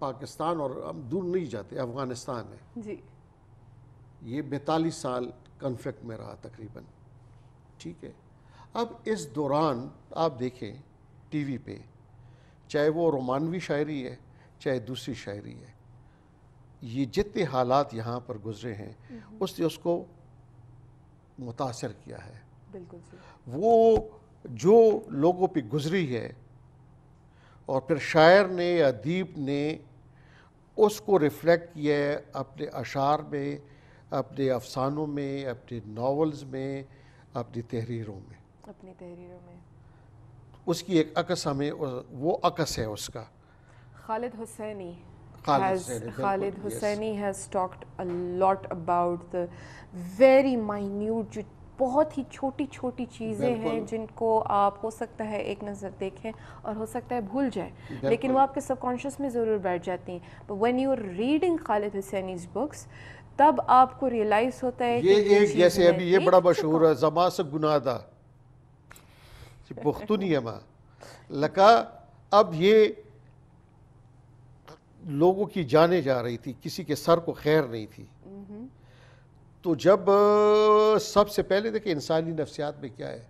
पाकिस्तान और हम दूर नहीं जाते अफगानिस्तान में जी ये बैतालीस साल कन्फ्लिक्ट में रहा तकरीबन ठीक है अब इस दौरान आप देखें टीवी पे चाहे वो रोमानवी शायरी है चाहे दूसरी शायरी है ये जितने हालात यहाँ पर गुजरे हैं हम्म। उसने उसको मुतासर किया है बिल्कुल वो जो लोगों पे गुजरी है और फिर शायर ने अदीब ने उसको रिफ्लेक्ट किया है अपने अशार में अपने अफसानों में अपने नावल्स में अपनी तहरीरों में अपनी तहरीरों में उसकी एक अकस हमें वो अकस है उसका Khalid Hosseini has Khalid Hosseini yes. has talked a lot about the जो बहुत ही छोटी छोटी चीज़ें हैं जिनको आप हो सकता है एक नज़र देखें और हो सकता है भूल जाए लेकिन वो आपके सबकॉन्शियस में ज़रूर बैठ जाती हैं but when you are reading Khaled Hosseini's books तब आपको रियलाइज़ होता है ये कि एक जैसे अभी ये बड़ा मशहूर तो है जमा से गुनादा पुख्तुनियमा लका अब ये लोगों की जाने जा रही थी किसी के सर को खैर नहीं थी तो जब सबसे पहले देखे इंसानी नफ्सियात में क्या है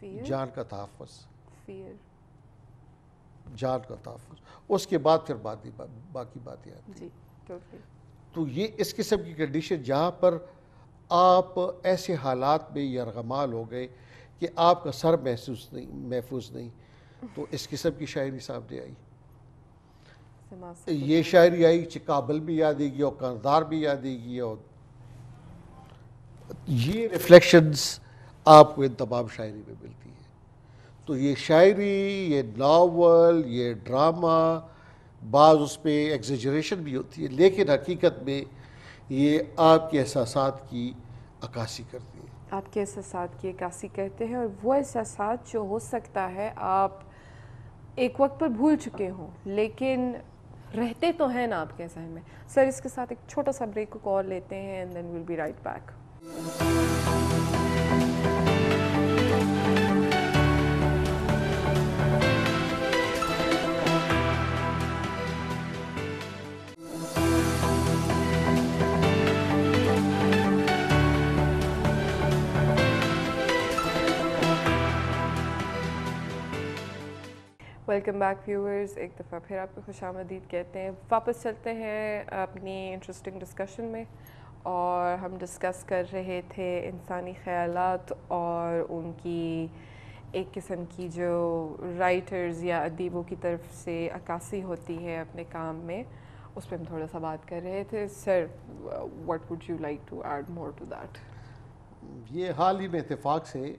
Fear? जान का तहफ़ जान का तहफ़ उसके बाद फिर बाकी बाकी बातें आती तो ये इस किस्म की कंडीशन जहाँ पर आप ऐसे हालात में यरगमाल हो गए कि आपका सर महसूस नहीं महफूज नहीं तो इस किस्म की शायरी सामने आई ये शायरी आई काबिल भी याद आएगी और करदार भी याद आएगी और ये रिफ्लेक्शंस आपको इन तमाम शायरी में मिलती है तो ये शायरी ये नावल ये ड्रामा बाज़ उस पर एग्जेजरेशन भी होती है लेकिन हकीकत में ये आपके एहसास की अक्सी करती है आपके एहसास की अक्सी कहते हैं और वो एहसास जो हो सकता है आप एक वक्त पर भूल चुके हों लेकिन रहते तो हैं ना आपके जहन में सर इसके साथ एक छोटा सा ब्रेक को कॉल लेते हैं and then will be right back welcome back viewers एक दफ़ा फिर आपको खुश आमदीद कहते हैं वापस चलते हैं अपनी इंटरेस्टिंग डिस्कशन में और हम डिस्कस कर रहे थे इंसानी ख्याल और उनकी एक किस्म की जो राइटर्स या अदीबों की तरफ से अक्सी होती है अपने काम में उस पर हम थोड़ा सा बात कर रहे थे sir what would you like to add more to that ये हाल ही में इतफ़ाक़ से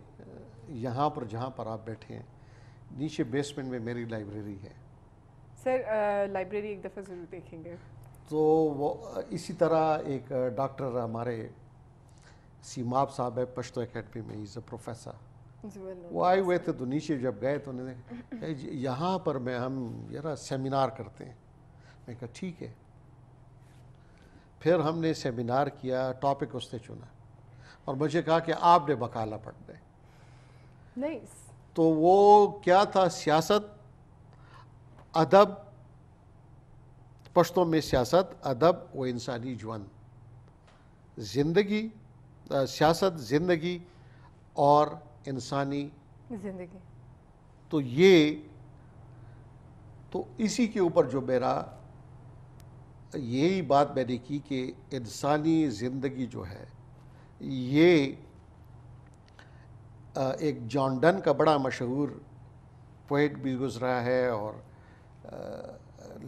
यहाँ पर जहाँ पर आप बैठे हैं नीचे बेसमेंट में मेरी लाइब्रेरी है सर लाइब्रेरी uh, एक दफ़ा ज़रूर देखेंगे तो वो uh, इसी तरह एक डॉक्टर uh, हमारे सीमाब साहब है पश्तो एकेडमी में इज़ अ प्रोफेसर वो आए हुए थे तो नीचे जब गए तो उन्होंने यहाँ पर मैं हम जरा सेमिनार करते हैं मैं कहा ठीक है फिर हमने सेमिनार किया टॉपिक उसने चुना और मुझे कहा कि आपने बकाला पढ़ दें नहीं तो वो क्या था सियासत अदब पश्तों में सियासत अदब व इंसानी जवान ज़िंदगी सियासत ज़िंदगी और इंसानी ज़िंदगी तो ये तो इसी के ऊपर जो मेरा यही बात मैंने की कि इंसानी ज़िंदगी जो है ये एक जॉन डन का बड़ा मशहूर पोइट भी गुजरा है और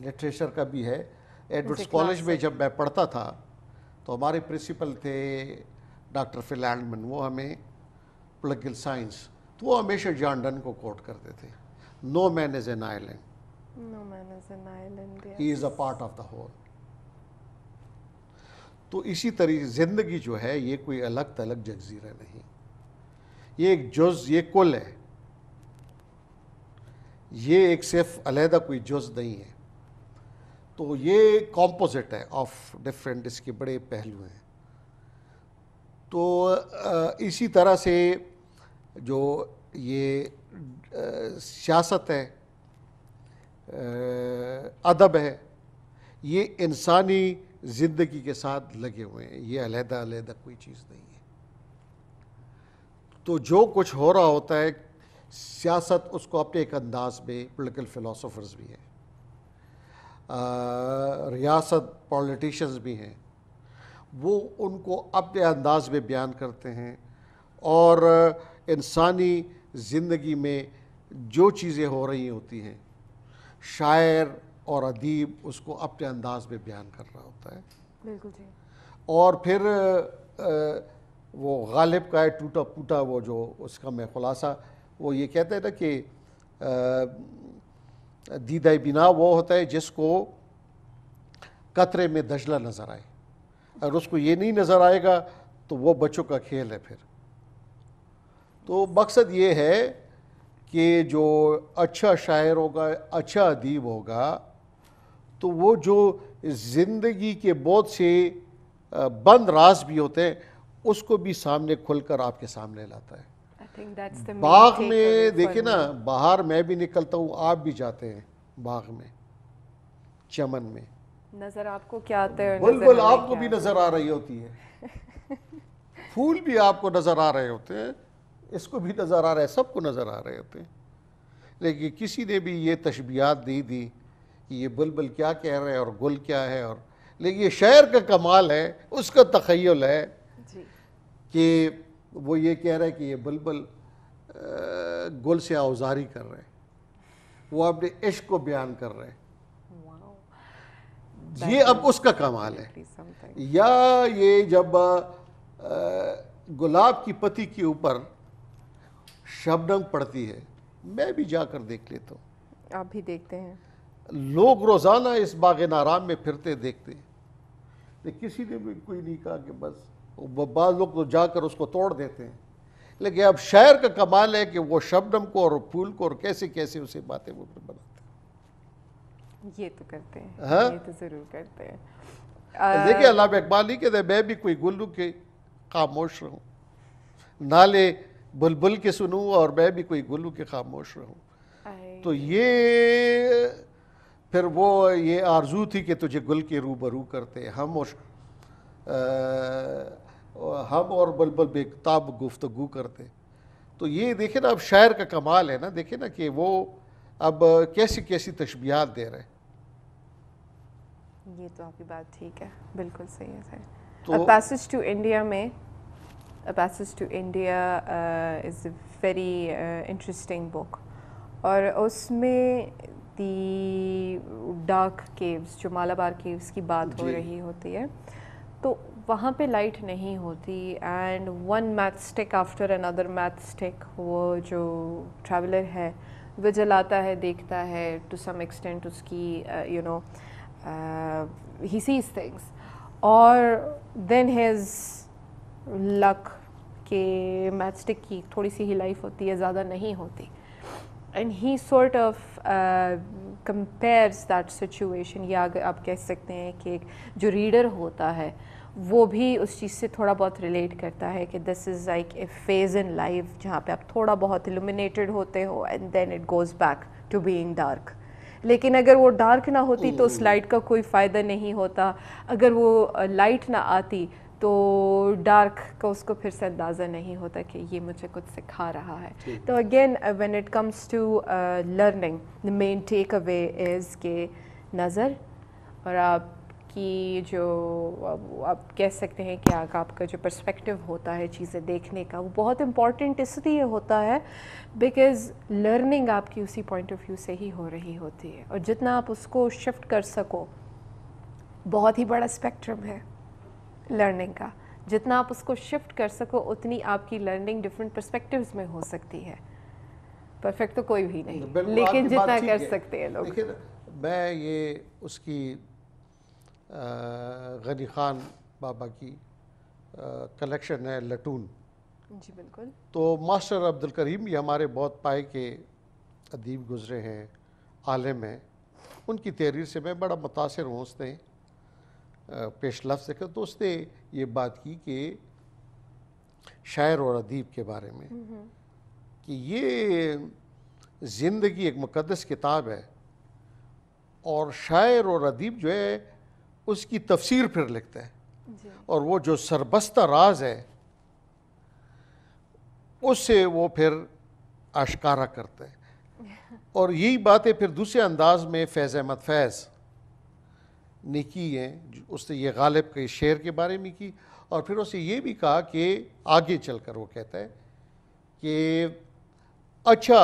लिटरेचर का भी है एडवर्ड्स कॉलेज में जब मैं पढ़ता था तो हमारे प्रिंसिपल थे डॉक्टर फिलैंडमन वो हमें पोलिटिकल साइंस तो वो हमेशा जॉन डन को कोट करते थे no man is an island no man an he is a part of the whole तो इसी तरीके ज़िंदगी जो है ये कोई अलग तलग जगजीरा नहीं ये एक जुज ये कुल है ये एक सिर्फ अलहदा कोई जुज नहीं है तो ये कॉम्पोजिट है ऑफ डिफरेंट इसके बड़े पहलू हैं तो इसी तरह से जो ये सियासत है अदब है ये इंसानी ज़िंदगी के साथ लगे हुए हैं ये अलहदा अलहदा कोई चीज़ नहीं है तो जो कुछ हो रहा होता है सियासत उसको अपने एक अंदाज में पोलिटिकल फ़िलासफ़र्स भी हैं रियासत पॉलिटिशन्स भी हैं वो उनको अपने अंदाज में बयान करते हैं और इंसानी ज़िंदगी में जो चीज़ें हो रही होती हैं शायर और अदीब उसको अपने अंदाज में बयान कर रहा होता है बिल्कुल जी और फिर वो गालिब का है टूटा फूटा वो जो उसका मैं खुलासा वो ये कहते हैं ना कि दीदा बिना वो होता है जिसको कतरे में दजला नज़र आए अगर उसको ये नहीं नज़र आएगा तो वो बच्चों का खेल है फिर तो मकसद ये है कि जो अच्छा शायर होगा अच्छा अदीब होगा तो वो जो ज़िंदगी के बहुत से बंद राज भी होते हैं उसको भी सामने खुलकर आपके सामने लाता है बाग में देखिए ना बाहर मैं भी निकलता हूँ आप भी जाते हैं बाग में चमन में नजर आपको क्या आता है बुलबुल आपको भी नजर आ रही होती है फूल भी आपको नजर आ रहे होते हैं इसको भी नजर आ रहा है सबको नजर आ रहे होते हैं लेकिन किसी ने भी ये तशबियात नहीं दी कि ये बुलबुल क्या कह रहे हैं और गुल क्या है और लेकिन ये शायर का कमाल है उसका तखयल है कि वो ये कह रहा है कि ये बलबल गुल से आउजारी कर रहे हैं वो अपने इश्क को बयान कर रहे हैं ये अब उसका कमाल है या ये जब गुलाब की पति के ऊपर शबनम पड़ती है मैं भी जाकर देख लेता हूँ आप भी देखते हैं लोग रोज़ाना इस बाग नाराम में फिरते देखते हैं तो किसी ने भी कोई नहीं कहा कि बस बाद लोग तो जाकर उसको तोड़ देते हैं लेकिन अब शायर का कमाल है कि वो शबनम को और फूल को और कैसे कैसे उसे बातें वो बनाते ये तो करते हैं हाँ? ये तो जरूर करते हैं आ... देखिए अलाम इकबाल ही कहते मैं भी कोई गुल्लू के खामोश रहूँ नाले बुलबुल के सुनूँ और मैं भी कोई गुल्लू के खामोश रहूँ तो ये फिर वो ये आरजू थी कि तुझे गुल के रूबरू करते हम और हम और बलबल बेताब गुफ्तगु करते तो ये देखे ना अब शायर का कमाल है ना देखे ना कि वो अब कैसी कैसी तशबियात दे रहे हैं ये तो आपकी बात ठीक है बिल्कुल सही है सर तो पैसेज टू इंडिया में passage to India is uh, is a very और उसमें दी डार्क केव्स जो मालाबार केव्स की बात हो रही होती है तो वहाँ पे लाइट नहीं होती and one matchstick after another matchstick वो जो ट्रैवलर है वह जलाता है देखता है टू सम एक्सटेंट उसकी you know he sees things और देन हैज़ लक के स्टिक की थोड़ी सी ही लाइफ होती है ज़्यादा नहीं होती and he sort of compares that situation या आप कह सकते हैं कि एक जो रीडर होता है वो भी उस चीज़ से थोड़ा बहुत रिलेट करता है कि this is like a phase in life जहाँ पे आप थोड़ा बहुत इल्यूमिनेटेड होते हो and then it goes back to being dark लेकिन अगर वो डार्क ना होती तो उस लाइट hmm. का कोई फ़ायदा नहीं होता अगर वो लाइट ना आती तो डार्क का उसको फिर से अंदाज़ा नहीं होता कि ये मुझे कुछ सिखा रहा है hmm. तो again when it comes to learning the main takeaway is के नज़र और आप कि जो आप कह सकते हैं कि आपका जो पर्सपेक्टिव होता है चीज़ें देखने का वो बहुत इम्पॉर्टेंट इसलिए होता है बिकॉज़ लर्निंग आपकी उसी पॉइंट ऑफ व्यू से ही हो रही होती है और जितना आप उसको शिफ्ट कर सको बहुत ही बड़ा स्पेक्ट्रम है लर्निंग का जितना आप उसको शिफ्ट कर सको उतनी आपकी लर्निंग डिफरेंट परस्पेक्टिव में हो सकती है परफेक्ट तो कोई भी नहीं लेकिन जितना कर सकते हैं लोग मैं ये उसकी गनी खान बाबा की कलेक्शन है लटून जी बिल्कुल तो मास्टर अब्दुल करीम ये हमारे बहुत पाए के अदीब गुज़रे हैं आलम हैं उनकी तहरीर से मैं बड़ा मुतासर हूँ उसने पेश लफ्ज़ देखा तो उसने ये बात की कि शायर और अदीब के बारे में हम्म, हम्म। कि ये ज़िंदगी एक मुकदस किताब है और शायर और अदीब जो है उसकी तफसीर फिर लिखते हैं और वो जो सरबस्ता राज है उससे वो फिर आशकारा करते हैं और यही बातें फिर दूसरे अंदाज में फैज़ अहमद फैज़ ने की हैं उसने ये गालिब के शेर के बारे में की और फिर उसे ये भी कहा कि आगे चल कर वो कहता है कि अच्छा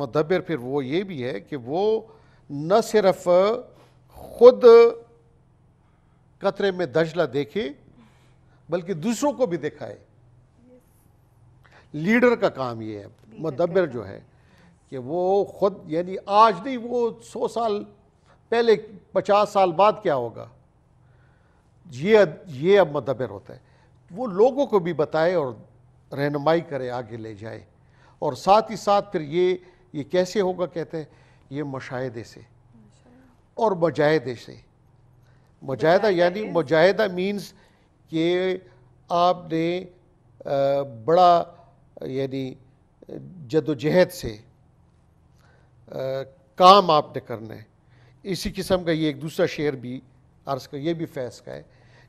मदबर फिर वो ये भी है कि वो न सिर्फ़ ख़ुद कतरे में दजला देखे बल्कि दूसरों को भी दिखाए लीडर का काम ये है मदबर जो है कि वो खुद यानी आज नहीं वो सौ साल पहले पचास साल बाद क्या होगा ये ये अब मदबर होता है वो लोगों को भी बताए और रहनुमाई करे आगे ले जाए और साथ ही साथ फिर ये ये कैसे होगा कहते हैं ये मशाहदे से और मुजाहदे से मुजाहिदा यानी मुजाहिदा मीन्स कि आपने बड़ा यानी जदोजहद से आ, काम आपने करना है इसी किस्म का ये एक दूसरा शेर भी अर्ज़ का ये भी फैस का है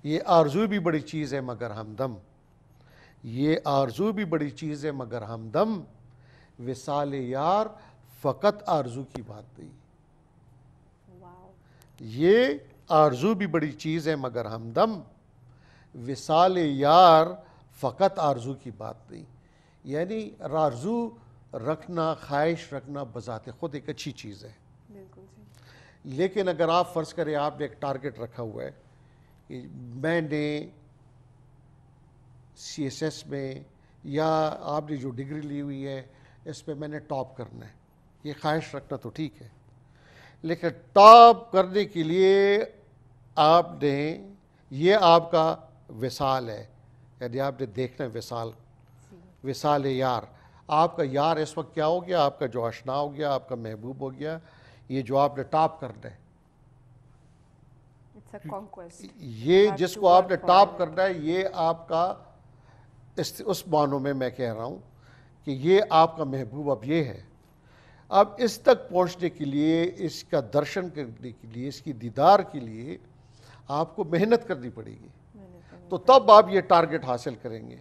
ये आरजू भी बड़ी चीज़ है मगर हमदम ये आरजू भी बड़ी चीज़ है मगर हमदम विसाल यार फ़कत आरजू की बात नहीं ये आरजू भी बड़ी चीज़ है मगर हमदम विसाल यार फ़कत आरजू की बात नहीं यानी आरजू रखना ख्वाहिश रखना बज़ात ख़ुद एक अच्छी चीज़ है लेकिन अगर आप फ़र्ज़ करें आपने एक टारगेट रखा हुआ है कि मैंने सी एस एस में या आपने जो डिग्री ली हुई है इस पर मैंने टॉप करना है ये ख्वाहिश रखना तो ठीक है लेकिन टॉप करने के लिए आपने ये आपका विशाल है यानी आपने देखना विशाल विशाल यार आपका यार इस वक्त क्या हो गया आपका जो अशना हो गया आपका महबूब हो गया ये जो आपने टॉप करना है ये जिसको आपने टॉप करना है ये आपका इस उस मानों में मैं कह रहा हूँ कि ये आपका महबूब अब ये है अब इस तक पहुँचने के लिए इसका दर्शन करने के लिए इसकी दीदार के लिए आपको मेहनत करनी पड़ेगी तो तब आप ये टारगेट हासिल करेंगे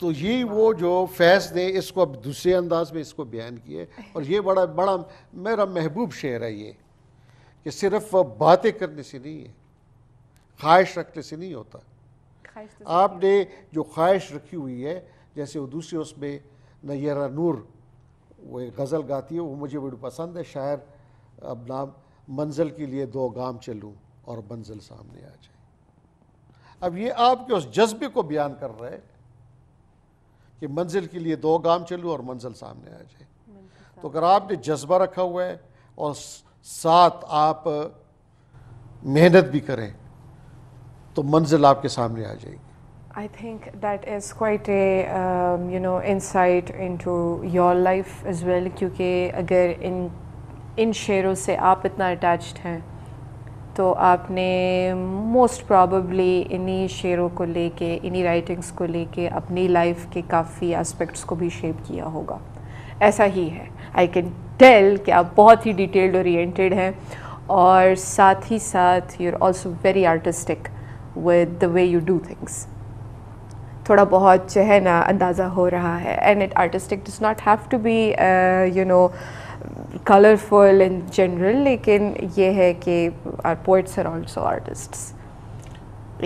तो ये वो जो फैस ने इसको अब दूसरे अंदाज में इसको बयान किया है और ये बड़ा बड़ा मेरा महबूब शेर है ये कि सिर्फ बातें करने से नहीं है ख्वाहिश रखने से नहीं होता तो आपने जो ख्वाहिश रखी हुई है जैसे वो दूसरे उसमें नैरा नूर वो एक गज़ल गाती है वो मुझे बड़ी पसंद है शायर अब नाम मंजिल के लिए दो गाम चलूँ और मंजिल सामने आ जाए अब ये आपके उस जज्बे को बयान कर रहे कि मंजिल के लिए दो गाम चलूँ और मंजिल सामने आ जाए तो अगर आपने जज्बा रखा हुआ है और साथ आप मेहनत भी करें तो मंजिल आपके सामने आ जाएगी I think that is quite a um, you know insight into your life as well क्योंकि अगर इन इन शेरों से आप इतना अटैच्ड हैं तो आपने मोस्ट प्रॉबली इन्हीं शेरों को लेके इन्हीं राइटिंग्स को लेके अपनी लाइफ के काफ़ी एस्पेक्ट्स को भी शेप किया होगा ऐसा ही है आई कैन टेल कि आप बहुत ही डिटेल्ड ओरिएंटेड हैं और साथ ही साथ you are also very artistic with the way you do things थोड़ा बहुत जो है ना अंदाज़ा हो रहा है and it artistic does not have to be you know colourful in general लेकिन ये है कि our poets are also artists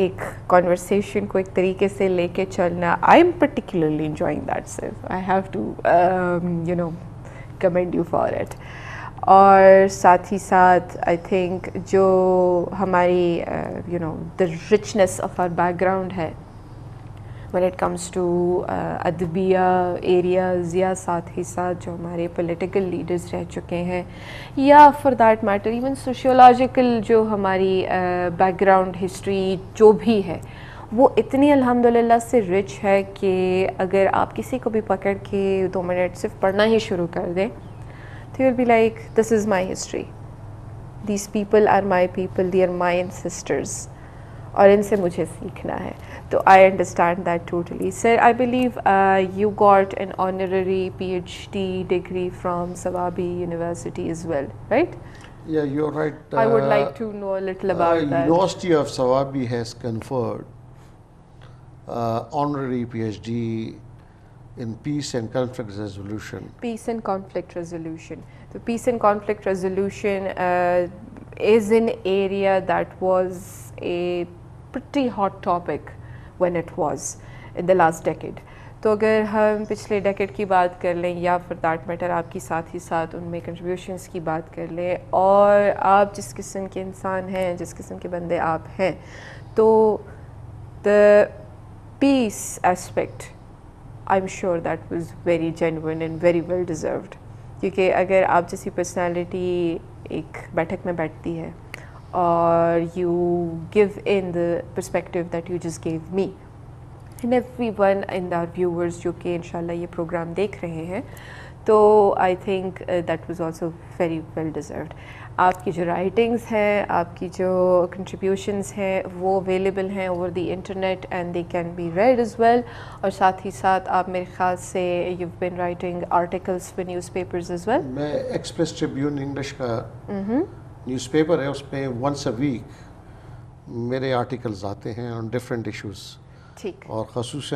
एक कॉन्वर्सेशन को एक तरीके से लेके चलना I am particularly enjoying that self I have to you know commend you for it और साथ ही साथ आई थिंक जो हमारी you know the richness of our background है when it comes to uh, अदबिया areas या साथ ही साथ जो हमारे political leaders रह चुके हैं या for that matter even sociological जो हमारी uh, background history जो भी है वो इतनी अल्हम्दुलिल्लाह से रिच है कि अगर आप किसी को भी पकड़ के दो मिनट सिर्फ पढ़ना ही शुरू कर दें तो you'll be like this is my history this people are my people they are my and sisters और इनसे मुझे सीखना है तो I understand that totally sir I believe you got an honorary PhD degree from Swabi university as well right Yeah, you're right. I would uh, like to know a little about uh, that. University of Sawabi has conferred uh, honorary PhD in peace and conflict resolution. Peace and conflict resolution. The peace and conflict resolution uh, is an area that was a pretty hot topic when it was in the last decade. तो अगर हम पिछले decade की बात कर लें या फिर दैट मैटर आपकी साथ ही साथ उनमें कंट्रीब्यूशंस की बात कर लें और आप जिस किस्म के इंसान हैं जिस किस्म के बंदे आप हैं तो the peace aspect I am sure that was very genuine and very well deserved क्योंकि अगर आप जैसी पर्सनालिटी एक बैठक में बैठती है or you give in the perspective that you just gave me. And everyone in our viewers जो कि इंशाल्लाह ये program देख रहे हैं तो I think that was also very well deserved आपकी जो राइटिंग्स हैं आपकी जो कंट्रीब्यूशंस हैं वो अवेलेबल हैं over the internet and they can be read as well और साथ ही साथ आप मेरे ख्याल से you been writing articles for newspapers as well मैं एक्सप्रेस ट्रिब्यून इंग्लिश का न्यूज़पेपर है उसमें वंस अ वीक मेरे आर्टिकल्स आते हैं ऑन डिफरेंट इश्यूज ठीक और खसूस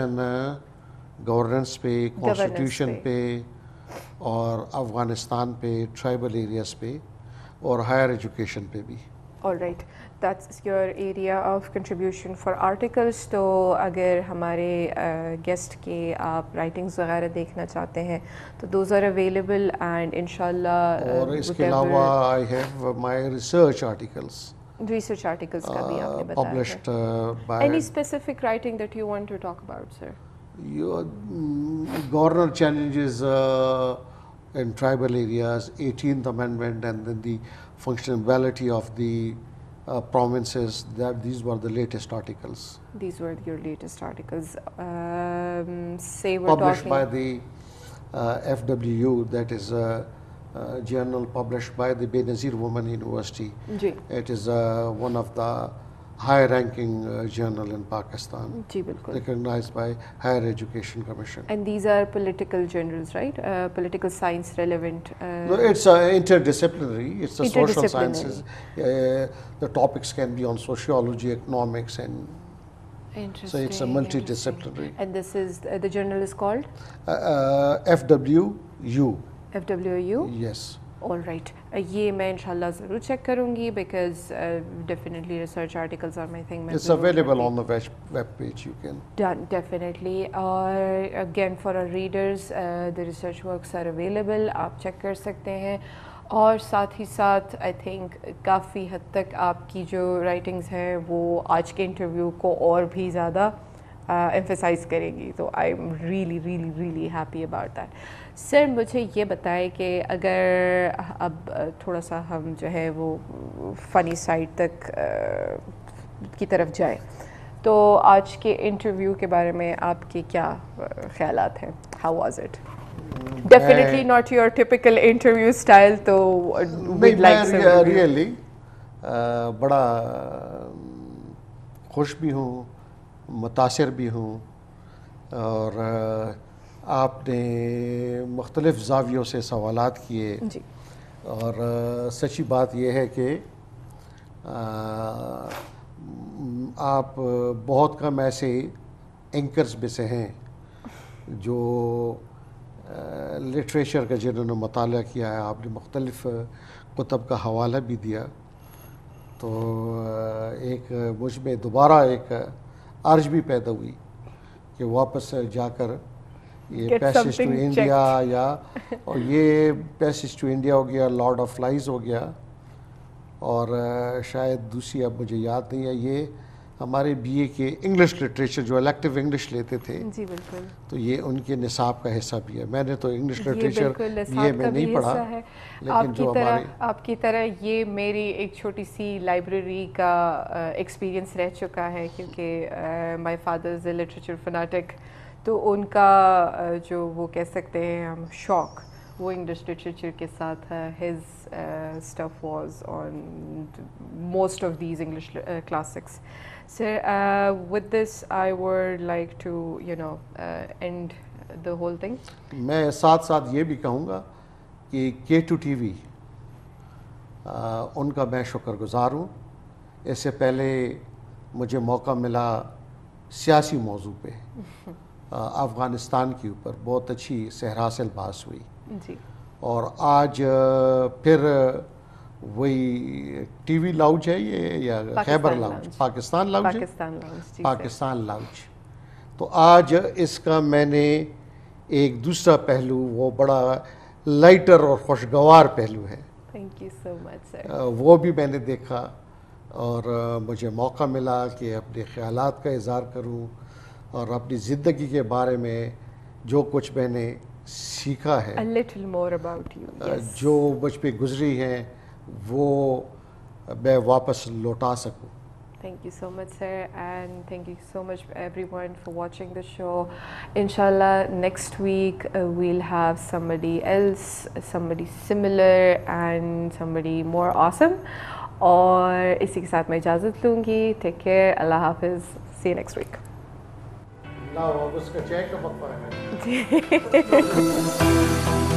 गवर्नेंस पे कॉन्स्टिट्यूशन पे और अफ़गानिस्तान पे ट्राइबल एरियाज़ पे और हायर एजुकेशन पे भी All right. That's your area of contribution for articles. So, if our uh, guest ke aap writings wagaira dekhna chahte hain, to those are available and inshallah. Aur uh, iske I have my research articles. Research articles ka bhi aapne published uh, by. Any specific writing that you want to talk about, sir? Your mm, governance challenges uh, in tribal areas, 18th Amendment, and then the functionality of the uh, provinces that these were the latest articles. These were your latest articles. Um, say we're published by the uh, FWU, that is a, uh, a, uh, journal published by the Benazir Women University. G. It is uh, one of the high ranking uh, journal in Pakistan. Recognized by Higher Education Commission. And these are political journals, right? Uh, political science relevant. Uh, no, it's uh, interdisciplinary. It's the social sciences. Uh, the topics can be on sociology, economics and so it's a multidisciplinary. And this is uh, the journal is called FWU. FWU. Yes. All right right. Uh, ये मैं इंशाल्लाह ज़रूर check करूँगी because definitely research articles और my thing it's available on the web page you can done definitely और again for our readers the research works are available आप check कर सकते हैं और साथ ही साथ आई थिंक काफ़ी हद तक आपकी जो राइटिंग्स हैं वो आज के इंटरव्यू को और भी ज़्यादा एम्फेसाइज करेंगी तो I am really really really happy about that sir मुझे ये बताएं कि अगर अब थोड़ा सा हम जो है वो फ़नी साइड तक आ, की तरफ जाए तो आज के इंटरव्यू के बारे में आपके क्या ख्याल हैं how was it definitely not your typical interview style तो रियली बड़ा खुश भी हूँ मुतासर भी हूँ और आपने मुख्तलिफ़ जावियों से सवाल किए और सच्ची बात यह है कि आप बहुत कम ऐसे एंकर्स में से हैं जो लिटरेचर का जिन्होंने मताल किया है आपने मुख्तलिफ़ कुतब का हवाला भी दिया तो एक मुझ में दोबारा एक अर्ज भी पैदा हुई कि वापस जाकर ये पैसेज टू इंडिया या और ये पैसेज टू इंडिया हो गया लॉर्ड ऑफ लाइज हो गया और शायद दूसरी अब मुझे याद नहीं है ये हमारे बीए के इंग्लिश लिटरेचर जो इलेक्टिव इंग्लिश लेते थे जी बिल्कुल तो ये उनके निसाब का हिस्सा भी है मैंने तो इंग्लिश लिटरेचर ये में नहीं पढ़ा है लेकिन जो तरह हमारे आपकी तरह ये मेरी एक छोटी सी लाइब्रेरी का एक्सपीरियंस रह चुका है क्योंकि my father is a literature fanatic तो उनका जो वो कह सकते हैं हम शौक़ वो इंग्लिश लिटरेचर के साथ his stuff was on most of these English classics Sir, uh, with this, I would like to, you know, uh, end the whole thing. मैं साथ साथ ये भी कहूँगा कि के टू टी वी उनका मैं शुक्रगुजार हूँ इससे पहले मुझे मौका मिला सियासी मौजू पे uh, अफ़गानिस्तान के ऊपर बहुत अच्छी सहरास बास हुई जी। और आज uh, फिर वही टीवी लाउज है ये या खैबर लाउज पाकिस्तान लाउज पाकिस्तान लाउज पाकिस्तान लाउज तो आज इसका मैंने एक दूसरा पहलू वो बड़ा लाइटर और खुशगवार पहलू है thank you so much sir वो भी मैंने देखा और मुझे मौका मिला कि अपने ख्याल का इजहार करूं और अपनी ज़िंदगी के बारे में जो कुछ मैंने सीखा है A little more about you, yes. जो मुझ पर गुजरी हैं वो मैं वापस लौटा सकूँ Thank you so much, sir, and thank you so much, everyone, for watching the show. Inshallah, next week uh, we'll have somebody else, somebody similar, and somebody more awesome. Or, इसी के साथ मैं take care. Allah care See you next week. Next week ना